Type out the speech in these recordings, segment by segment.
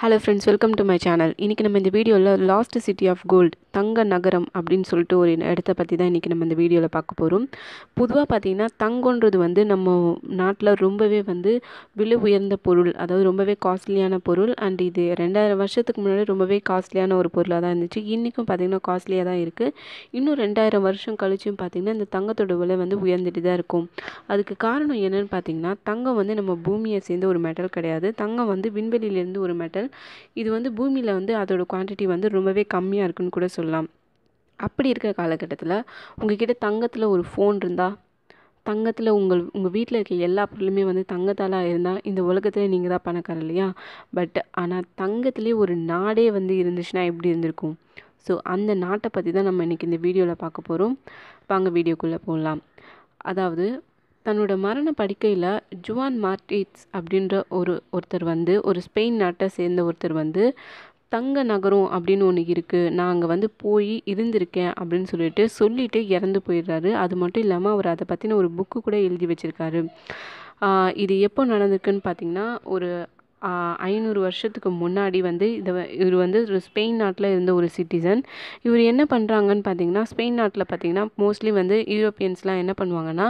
hello friends welcome to my channel இன்றைக்கி நம்ம இந்த வீடியோவில் லாஸ்ட் சிட்டி ஆஃப் கோல்டு தங்க நகரம் அப்படின்னு சொல்லிட்டு ஒரு இடத்த பற்றி தான் இன்றைக்கி நம்ம இந்த வீடியோவில் பார்க்க போகிறோம் பொதுவாக பார்த்திங்கன்னா தங்கன்றது வந்து நம்ம நாட்டில் ரொம்பவே வந்து விலை உயர்ந்த பொருள் அதாவது ரொம்பவே காஸ்ட்லியான பொருள் அண்ட் இது ரெண்டாயிரம் வருஷத்துக்கு முன்னாடி ரொம்பவே காஸ்ட்லியான ஒரு பொருளாக தான் இருந்துச்சு இன்றைக்கும் பார்த்திங்கன்னா காஸ்ட்லியாக தான் இருக்குது இன்னும் ரெண்டாயிரம் வருஷம் கழிச்சும் பார்த்திங்கன்னா இந்த தங்கத்தோட விலை வந்து உயர்ந்துட்டு தான் இருக்கும் அதுக்கு காரணம் என்னென்னு பார்த்திங்கன்னா தங்கம் வந்து நம்ம பூமியை சேர்ந்த ஒரு மெட்டல் கிடையாது தங்கம் வந்து விண்வெளியிலேருந்து ஒரு மெட்டல் இது வந்து பூமியில் வந்து அதோட குவான்டிட்டி வந்து ரொம்பவே கம்மியாக இருக்குன்னு கூட சொல்லலாம் சொல்லலாம் அப்படி இருக்கிற காலகட்டத்தில் உங்ககிட்ட தங்கத்தில் ஒரு ஃபோன் இருந்தால் தங்கத்தில் உங்கள் உங்கள் வீட்டில் இருக்க எல்லா பொருளுமே வந்து தங்கத்தால் இருந்தால் இந்த உலகத்தில் நீங்கள் தான் பணக்கார இல்லையா பட் ஆனால் தங்கத்திலே ஒரு நாடே வந்து இருந்துச்சுன்னா எப்படி இருந்திருக்கும் ஸோ அந்த நாட்டை பற்றி தான் நம்ம இன்றைக்கி இந்த வீடியோவில் பார்க்க போகிறோம் வாங்க வீடியோக்குள்ளே போகலாம் அதாவது தன்னோட மரண படுக்கையில் ஜுவான் மார்டிட்ஸ் அப்படின்ற ஒரு ஒருத்தர் வந்து ஒரு ஸ்பெயின் நாட்டை சேர்ந்த ஒருத்தர் வந்து தங்க நகரம் அப்படின்னு ஒன்று இருக்குது நான் அங்கே வந்து போய் இருந்திருக்கேன் அப்படின்னு சொல்லிட்டு சொல்லிட்டு இறந்து போயிடுறாரு அது மட்டும் இல்லாமல் அவர் அதை பற்றின ஒரு புக்கு கூட எழுதி வச்சுருக்காரு இது எப்போ நடந்திருக்குன்னு பார்த்தீங்கன்னா ஒரு ஐநூறு வருஷத்துக்கு முன்னாடி வந்து இதை இவர் வந்து ஒரு ஸ்பெயின் நாட்டில் இருந்த ஒரு சிட்டிசன் இவர் என்ன பண்ணுறாங்கன்னு பார்த்தீங்கன்னா ஸ்பெயின் நாட்டில் பார்த்தீங்கன்னா மோஸ்ட்லி வந்து யூரோப்பியன்ஸ்லாம் என்ன பண்ணுவாங்கன்னா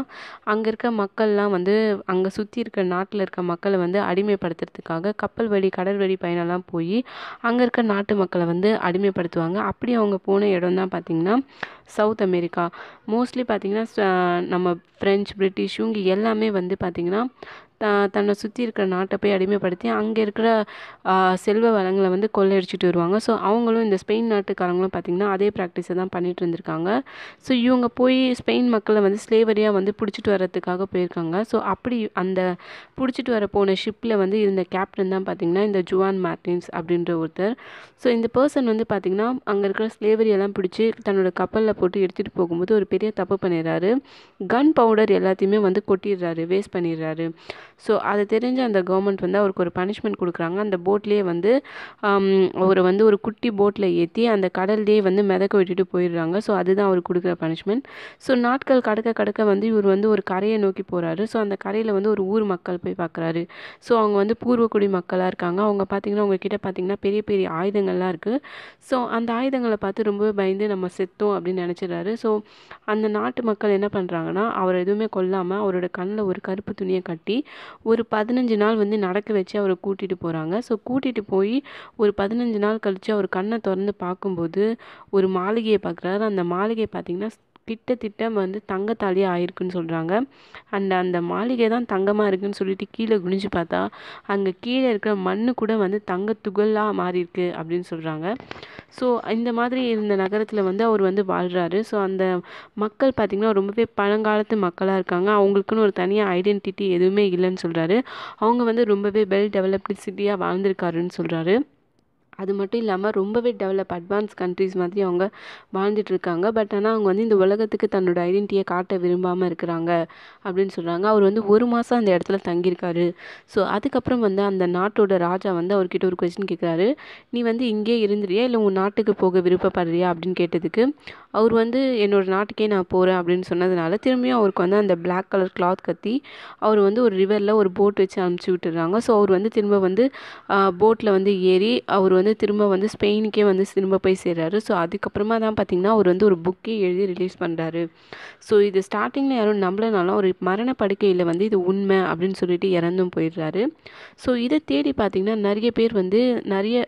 அங்கே இருக்க மக்கள்லாம் வந்து அங்கே சுற்றி இருக்க நாட்டில் இருக்க மக்களை வந்து அடிமைப்படுத்துறதுக்காக கப்பல் வழி கடல் வழி பயணம்லாம் போய் அங்கே இருக்க நாட்டு மக்களை வந்து அடிமைப்படுத்துவாங்க அப்படி அவங்க போன இடம் தான் பார்த்திங்கன்னா சவுத் அமெரிக்கா மோஸ்ட்லி பார்த்திங்கன்னா நம்ம ஃப்ரெஞ்ச் பிரிட்டிஷ் இவங்க எல்லாமே வந்து பார்த்திங்கன்னா த தன்னை சுற்றி இருக்கிற நாட்டை போய் அடிமைப்படுத்தி அங்கே இருக்கிற செல்வ வளங்களை வந்து கொள்ளையடிச்சிட்டு வருவாங்க ஸோ அவங்களும் இந்த ஸ்பெயின் நாட்டுக்காரங்களும் பார்த்திங்கன்னா அதே ப்ராக்டிஸை தான் பண்ணிகிட்டு இருந்திருக்காங்க ஸோ இவங்க போய் ஸ்பெயின் மக்களை வந்து ஸ்லேவரியாக வந்து பிடிச்சிட்டு வர்றதுக்காக போயிருக்காங்க ஸோ அப்படி அந்த பிடிச்சிட்டு வர போன ஷிப்பில் வந்து இருந்த கேப்டன் தான் பார்த்திங்கன்னா இந்த ஜுவான் மார்டின்ஸ் அப்படின்ற ஒருத்தர் ஸோ இந்த பர்சன் வந்து பார்த்திங்கன்னா அங்கே இருக்கிற ஸ்லேவரியெல்லாம் பிடிச்சி தன்னோட கப்பலில் போட்டு எடுத்துகிட்டு போகும்போது ஒரு பெரிய தப்பு பண்ணிடுறாரு கன் பவுடர் எல்லாத்தையுமே வந்து கொட்டிடுறாரு வேஸ்ட் பண்ணிடுறாரு ஸோ அதை தெரிஞ்ச அந்த கவர்மெண்ட் வந்து அவருக்கு ஒரு பனிஷ்மெண்ட் கொடுக்குறாங்க அந்த போட்லேயே வந்து um, அவரை வந்து ஒரு குட்டி போட்டில் ஏற்றி அந்த கடல்லேயே வந்து மிதக்க விட்டுட்டு போயிடுறாங்க ஸோ அதுதான் அவர் கொடுக்குற பனிஷ்மெண்ட் ஸோ நாட்கள் கடக்க கடக்க வந்து இவர் வந்து ஒரு கரையை நோக்கி போகிறாரு ஸோ அந்த கரையில் வந்து ஒரு ஊர் மக்கள் போய் பார்க்குறாரு ஸோ அவங்க வந்து பூர்வக்குடி மக்களாக இருக்காங்க அவங்க பார்த்திங்கன்னா அவங்கக்கிட்ட பார்த்திங்கன்னா பெரிய பெரிய ஆயுதங்கள்லாம் இருக்குது ஸோ அந்த ஆயுதங்களை பார்த்து ரொம்பவே பயந்து நம்ம செத்தோம் அப்படின்னு நினச்சிடுறாரு ஸோ அந்த நாட்டு மக்கள் என்ன பண்ணுறாங்கன்னா அவர் எதுவுமே கொல்லாமல் அவரோட கண்ணில் ஒரு கருப்பு துணியை கட்டி ஒரு பதினஞ்சு நாள் வந்து நடக்க வச்சு அவரை கூட்டிகிட்டு போகிறாங்க ஸோ கூட்டிகிட்டு போய் ஒரு பதினஞ்சு நாள் கழித்து அவர் கண்ணை திறந்து பார்க்கும்போது ஒரு மாளிகையை பார்க்குறாரு அந்த மாளிகை பார்த்திங்கன்னா கிட்டத்தட்ட வந்து தங்கத்தாலே ஆயிருக்குன்னு சொல்கிறாங்க அண்ட் அந்த மாளிகை தான் தங்கமாக இருக்குன்னு சொல்லிட்டு கீழே குனிஞ்சு பார்த்தா அங்கே கீழே இருக்கிற மண்ணு கூட வந்து தங்க துகளாக மாறி இருக்கு அப்படின்னு சொல்கிறாங்க ஸோ இந்த மாதிரி இந்த நகரத்தில் வந்து அவர் வந்து வாழ்கிறாரு ஸோ அந்த மக்கள் பார்த்திங்கன்னா ரொம்பவே பழங்காலத்து மக்களாக இருக்காங்க அவங்களுக்குன்னு ஒரு தனியாக ஐடென்டிட்டி எதுவுமே இல்லைன்னு சொல்கிறாரு அவங்க வந்து ரொம்பவே வெல் டெவலப்டு சிட்டியாக வாழ்ந்திருக்காருன்னு சொல்கிறாரு அது மட்டும் இல்லாமல் ரொம்பவே டெவலப் அட்வான்ஸ் கண்ட்ரிஸ் மாதிரி அவங்க வாழ்ந்துட்டுருக்காங்க பட் ஆனால் அவங்க வந்து இந்த உலகத்துக்கு தன்னோட ஐடென்டியை காட்ட விரும்பாமல் இருக்கிறாங்க அப்படின்னு சொல்கிறாங்க அவர் வந்து ஒரு மாதம் அந்த இடத்துல தங்கியிருக்காரு ஸோ அதுக்கப்புறம் வந்து அந்த நாட்டோட ராஜா வந்து அவர்கிட்ட ஒரு கொஸ்டின் கேட்குறாரு நீ வந்து இங்கே இருந்துறியா இல்லை உன் நாட்டுக்கு போக விருப்பப்படுறியா அப்படின்னு கேட்டதுக்கு அவர் வந்து என்னோடய நாட்டுக்கே நான் போகிறேன் அப்படின்னு சொன்னதுனால திரும்பியும் அவருக்கு வந்து அந்த பிளாக் கலர் கிளாத் கத்தி அவர் வந்து ஒரு ரிவரில் ஒரு போட் வச்சு அனுப்பிச்சி விட்டுறாங்க ஸோ அவர் வந்து திரும்ப வந்து போட்டில் வந்து ஏறி அவர் வந்து வந்து திரும்ப வந்து ஸ்பெயினுக்கே வந்து திரும்ப போய் சேர்றாரு ஸோ அதுக்கப்புறமா தான் பார்த்திங்கன்னா அவர் வந்து ஒரு புக்கே எழுதி ரிலீஸ் பண்ணுறாரு ஸோ இது ஸ்டார்டிங்கில் யாரும் நம்பலனாலும் ஒரு மரண படுக்கையில் வந்து இது உண்மை அப்படின்னு சொல்லிட்டு இறந்தும் போயிடுறாரு ஸோ இதை தேடி பார்த்திங்கன்னா நிறைய பேர் வந்து நிறைய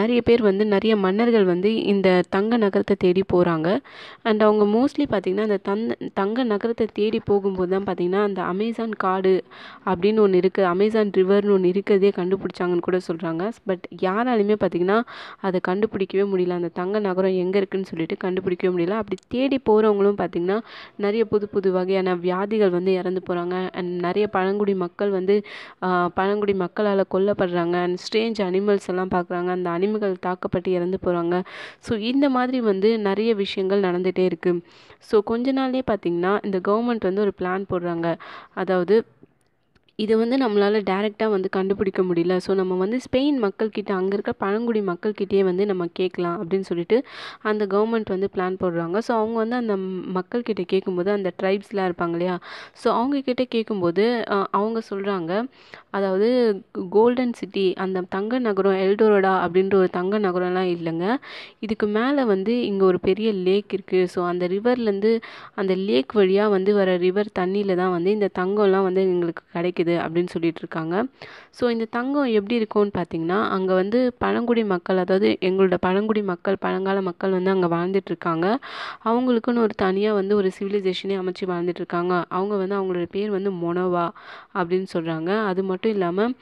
நிறைய பேர் வந்து நிறைய மன்னர்கள் வந்து இந்த தங்க நகரத்தை தேடி போகிறாங்க அண்ட் அவங்க மோஸ்ட்லி பார்த்திங்கன்னா அந்த தன் தங்க நகரத்தை தேடி போகும்போது தான் பார்த்திங்கன்னா அந்த அமேசான் காடு அப்படின்னு ஒன்று இருக்குது அமேசான் ரிவர்னு ஒன்று இருக்கிறதே கண்டுபிடிச்சாங்கன்னு கூட சொல்கிறாங்க பட் யாராலையுமே பார்த்திங்கன்னா அதை கண்டுபிடிக்கவே முடியல அந்த தங்க நகரம் எங்கே இருக்குதுன்னு சொல்லிட்டு கண்டுபிடிக்கவே முடியல அப்படி தேடி போகிறவங்களும் பார்த்திங்கன்னா நிறைய புது புது வகையான வியாதிகள் வந்து இறந்து போகிறாங்க அண்ட் நிறைய பழங்குடி மக்கள் வந்து பழங்குடி மக்களால் கொல்லப்படுறாங்க அண்ட் ஸ்ட்ரேஞ்ச் அனிமல்ஸ் எல்லாம் பார்க்குறாங்க அந்த அனி அடிமைகள் தாக்கப்பட்டு இறந்து போகிறாங்க ஸோ இந்த மாதிரி வந்து நிறைய விஷயங்கள் நடந்துகிட்டே இருக்குது ஸோ கொஞ்ச நாள்லேயே பார்த்திங்கன்னா இந்த கவர்மெண்ட் வந்து ஒரு பிளான் போடுறாங்க அதாவது இதை வந்து நம்மளால் டேரெக்டாக வந்து கண்டுபிடிக்க முடியல ஸோ நம்ம வந்து ஸ்பெயின் மக்கள்கிட்ட அங்கே இருக்க பழங்குடி மக்கள்கிட்டயே வந்து நம்ம கேட்கலாம் அப்படின்னு சொல்லிட்டு அந்த கவர்மெண்ட் வந்து பிளான் போடுறாங்க ஸோ அவங்க வந்து அந்த மக்கள்கிட்ட கேட்கும்போது அந்த ட்ரைப்ஸ்லாம் இருப்பாங்க இல்லையா ஸோ அவங்கக்கிட்ட கேட்கும்போது அவங்க சொல்கிறாங்க அதாவது கோல்டன் சிட்டி அந்த தங்க நகரம் எல்டோரோடா அப்படின்ற ஒரு தங்க நகரம்லாம் இல்லைங்க இதுக்கு மேலே வந்து இங்கே ஒரு பெரிய லேக் இருக்குது ஸோ அந்த ரிவர்லேருந்து அந்த லேக் வழியாக வந்து வர ரிவர் தண்ணியில் தான் வந்து இந்த தங்கம்லாம் வந்து எங்களுக்கு கிடைக்குது கிடைக்குது அப்படின்னு சொல்லிட்டு இருக்காங்க ஸோ இந்த தங்கம் எப்படி இருக்கும்னு பார்த்தீங்கன்னா அங்கே வந்து பழங்குடி மக்கள் அதாவது எங்களோட பழங்குடி மக்கள் பழங்கால மக்கள் வந்து அங்கே வாழ்ந்துட்டுருக்காங்க அவங்களுக்குன்னு ஒரு தனியாக வந்து ஒரு சிவிலைசேஷனே அமைச்சு வாழ்ந்துட்டுருக்காங்க அவங்க வந்து அவங்களோட பேர் வந்து மொனவா அப்படின்னு சொல்கிறாங்க அது மட்டும் இல்லாமல்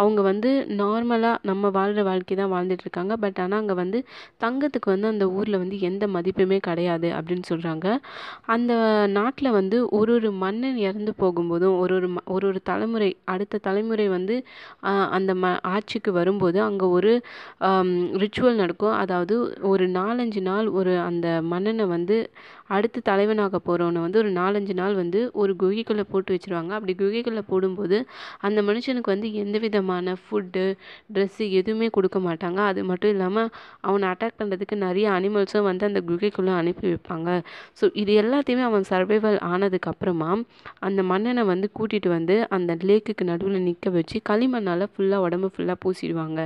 அவங்க வந்து நார்மலாக நம்ம வாழ்கிற வாழ்க்கை தான் வாழ்ந்துட்டுருக்காங்க பட் ஆனால் அங்கே வந்து தங்கத்துக்கு வந்து அந்த ஊரில் வந்து எந்த மதிப்புமே கிடையாது அப்படின்னு சொல்கிறாங்க அந்த நாட்டில் வந்து ஒரு ஒரு மன்னன் இறந்து போகும்போதும் ஒரு ஒரு ஒரு ஒரு தலைமுறை அடுத்த தலைமுறை வந்து அந்த ம ஆட்சிக்கு வரும்போது அங்கே ஒரு ரிச்சுவல் நடக்கும் அதாவது ஒரு நாலஞ்சு நாள் ஒரு அந்த மன்னனை வந்து அடுத்து தலைவனாக போகிறவனை வந்து ஒரு நாலஞ்சு நாள் வந்து ஒரு குகைக்குள்ளே போட்டு வச்சுருவாங்க அப்படி குகைக்குள்ளே போடும்போது அந்த மனுஷனுக்கு வந்து எந்த விதமான ஃபுட்டு ட்ரெஸ்ஸு எதுவுமே கொடுக்க மாட்டாங்க அது மட்டும் இல்லாமல் அவனை அட்டாக் பண்ணுறதுக்கு நிறைய அனிமல்ஸும் வந்து அந்த குகைக்குள்ளே அனுப்பி வைப்பாங்க ஸோ இது எல்லாத்தையுமே அவன் சர்வைவல் ஆனதுக்கப்புறமா அந்த மன்னனை வந்து கூட்டிகிட்டு வந்து அந்த லேக்குக்கு நடுவில் நிற்க வச்சு களிமண்ணால் ஃபுல்லாக உடம்பு ஃபுல்லாக பூசிடுவாங்க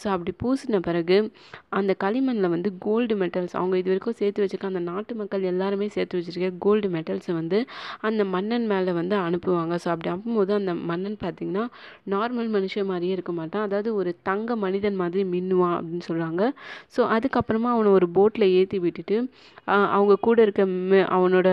ஸோ அப்படி பூசின பிறகு அந்த களிமண்ணில் வந்து கோல்டு மெட்டல்ஸ் அவங்க இது வரைக்கும் சேர்த்து வச்சுக்க அந்த நாட்டு மக்கள் எல்லாம் எல்லாருமே சேர்த்து வச்சுருக்க கோல்டு மெட்டல்ஸை வந்து அந்த மன்னன் மேலே வந்து அனுப்புவாங்க ஸோ அப்படி அனுப்பும்போது அந்த மன்னன் பார்த்திங்கன்னா நார்மல் மனுஷன் மாதிரியே இருக்க மாட்டான் அதாவது ஒரு தங்க மனிதன் மாதிரி மின்னுவான் அப்படின்னு சொல்கிறாங்க ஸோ அதுக்கப்புறமா அவனை ஒரு போட்டில் ஏற்றி விட்டுட்டு அவங்க கூட இருக்க அவனோட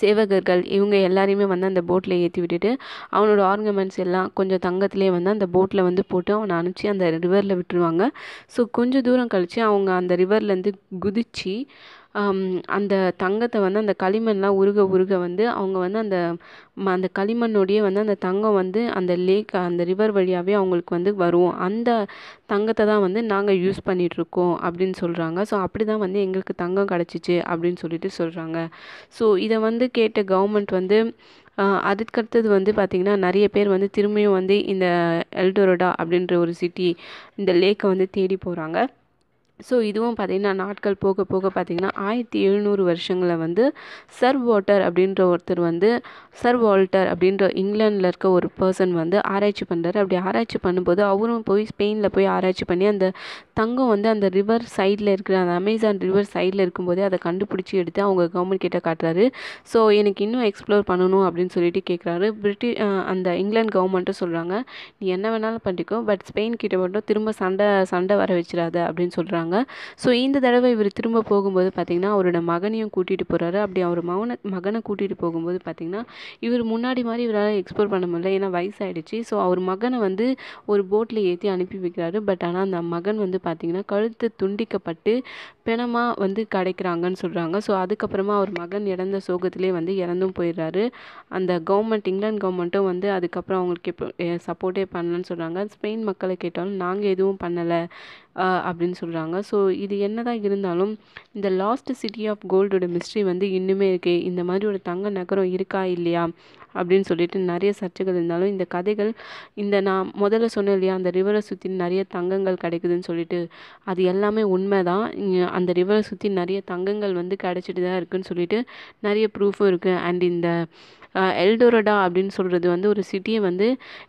சேவகர்கள் இவங்க எல்லாரையுமே வந்து அந்த போட்டில் ஏற்றி விட்டுட்டு அவனோட ஆர்னமெண்ட்ஸ் எல்லாம் கொஞ்சம் தங்கத்திலே வந்து அந்த போட்டில் வந்து போட்டு அவனை அனுப்பிச்சி அந்த ரிவரில் விட்டுருவாங்க ஸோ கொஞ்சம் தூரம் கழித்து அவங்க அந்த ரிவர்லேருந்து குதித்து அந்த தங்கத்தை வந்து அந்த களிமண்லாம் உருக உருக வந்து அவங்க வந்து அந்த அந்த களிமண்ணோடையே வந்து அந்த தங்கம் வந்து அந்த லேக் அந்த ரிவர் வழியாகவே அவங்களுக்கு வந்து வரும் அந்த தங்கத்தை தான் வந்து நாங்கள் யூஸ் பண்ணிகிட்ருக்கோம் அப்படின்னு சொல்கிறாங்க ஸோ அப்படி தான் வந்து எங்களுக்கு தங்கம் கிடச்சிச்சு அப்படின்னு சொல்லிட்டு சொல்கிறாங்க ஸோ இதை வந்து கேட்ட கவர்மெண்ட் வந்து அதுக்கடுத்தது வந்து பார்த்திங்கன்னா நிறைய பேர் வந்து திரும்பியும் வந்து இந்த எல்டோரோடா அப்படின்ற ஒரு சிட்டி இந்த லேக்கை வந்து தேடி போகிறாங்க ஸோ இதுவும் பார்த்திங்கன்னா நாட்கள் போக போக பார்த்திங்கன்னா ஆயிரத்தி எழுநூறு வருஷங்களில் வந்து சர் வாட்டர் அப்படின்ற ஒருத்தர் வந்து சர் வால்டர் அப்படின்ற இங்கிலாண்டில் இருக்க ஒரு பர்சன் வந்து ஆராய்ச்சி பண்ணுறாரு அப்படி ஆராய்ச்சி பண்ணும்போது அவரும் போய் ஸ்பெயினில் போய் ஆராய்ச்சி பண்ணி அந்த தங்கம் வந்து அந்த ரிவர் சைடில் இருக்கிற அந்த அமேசான் ரிவர் சைடில் இருக்கும்போதே அதை கண்டுபிடிச்சி எடுத்து அவங்க கவர்மெண்ட் கிட்டே காட்டுறாரு ஸோ எனக்கு இன்னும் எக்ஸ்ப்ளோர் பண்ணணும் அப்படின்னு சொல்லிட்டு கேட்குறாரு பிரிட்டி அந்த இங்கிலாந்து கவர்மெண்ட்டும் சொல்கிறாங்க நீ என்ன வேணாலும் பண்ணிக்கோ பட் ஸ்பெயின் கிட்ட மட்டும் திரும்ப சண்டை சண்டை வர வச்சிடாத அப்படின்னு சொல்கிறாங்க போகிறாங்க ஸோ இந்த தடவை இவர் திரும்ப போகும்போது பார்த்திங்கன்னா அவரோட மகனையும் கூட்டிகிட்டு போகிறாரு அப்படி அவர் மகனை மகனை கூட்டிகிட்டு போகும்போது பார்த்திங்கன்னா இவர் முன்னாடி மாதிரி இவரால் எக்ஸ்ப்ளோர் பண்ண முடியல ஏன்னா வயசாகிடுச்சு ஸோ அவர் மகனை வந்து ஒரு போட்டில் ஏற்றி அனுப்பி வைக்கிறாரு பட் ஆனால் அந்த மகன் வந்து பார்த்திங்கன்னா கழுத்து துண்டிக்கப்பட்டு பிணமாக வந்து கிடைக்கிறாங்கன்னு சொல்கிறாங்க ஸோ அதுக்கப்புறமா அவர் மகன் இறந்த சோகத்திலே வந்து இறந்தும் போயிடுறாரு அந்த கவர்மெண்ட் இங்கிலாந்து கவர்மெண்ட்டும் வந்து அதுக்கப்புறம் அவங்களுக்கு எப்போ சப்போர்ட்டே பண்ணலன்னு சொல்கிறாங்க ஸ்பெயின் மக்களை கேட்டாலும் நாங்கள் எதுவும் பண்ணலை அப்படின்னு சொல்கிறாங்க ஸோ இது என்ன தான் இருந்தாலும் இந்த லாஸ்ட் சிட்டி ஆஃப் கோல்டோட மிஸ்ட்ரி வந்து இன்னுமே இருக்குது இந்த மாதிரி ஒரு தங்க நகரம் இருக்கா இல்லையா அப்படின்னு சொல்லிட்டு நிறைய சர்ச்சைகள் இருந்தாலும் இந்த கதைகள் இந்த நான் முதல்ல சொன்னேன் இல்லையா அந்த ரிவரை சுற்றி நிறைய தங்கங்கள் கிடைக்குதுன்னு சொல்லிட்டு அது எல்லாமே உண்மை தான் அந்த ரிவரை சுற்றி நிறைய தங்கங்கள் வந்து கிடைச்சிட்டு தான் இருக்குதுன்னு சொல்லிட்டு நிறைய ப்ரூஃபும் இருக்குது அண்ட் இந்த எல்டோரடா அப்படின்னு சொல்கிறது வந்து ஒரு சிட்டியை வந்து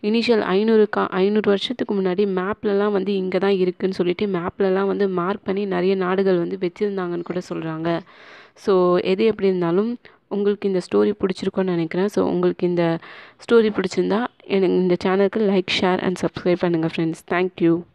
இனிஷியல் ஐநூறு கா ஐநூறு வருஷத்துக்கு முன்னாடி மேப்லலாம் வந்து இங்கே தான் இருக்குதுன்னு சொல்லிட்டு மேப்லலாம் வந்து மார்க் பண்ணி நிறைய நாடுகள் வந்து வச்சுருந்தாங்கன்னு கூட சொல்கிறாங்க ஸோ எது எப்படி இருந்தாலும் உங்களுக்கு இந்த ஸ்டோரி பிடிச்சிருக்கோன்னு நினைக்கிறேன் ஸோ உங்களுக்கு இந்த ஸ்டோரி பிடிச்சிருந்தா எனக்கு இந்த சேனலுக்கு லைக் ஷேர் அண்ட் சப்ஸ்கிரைப் பண்ணுங்கள் ஃப்ரெண்ட்ஸ் தேங்க்யூ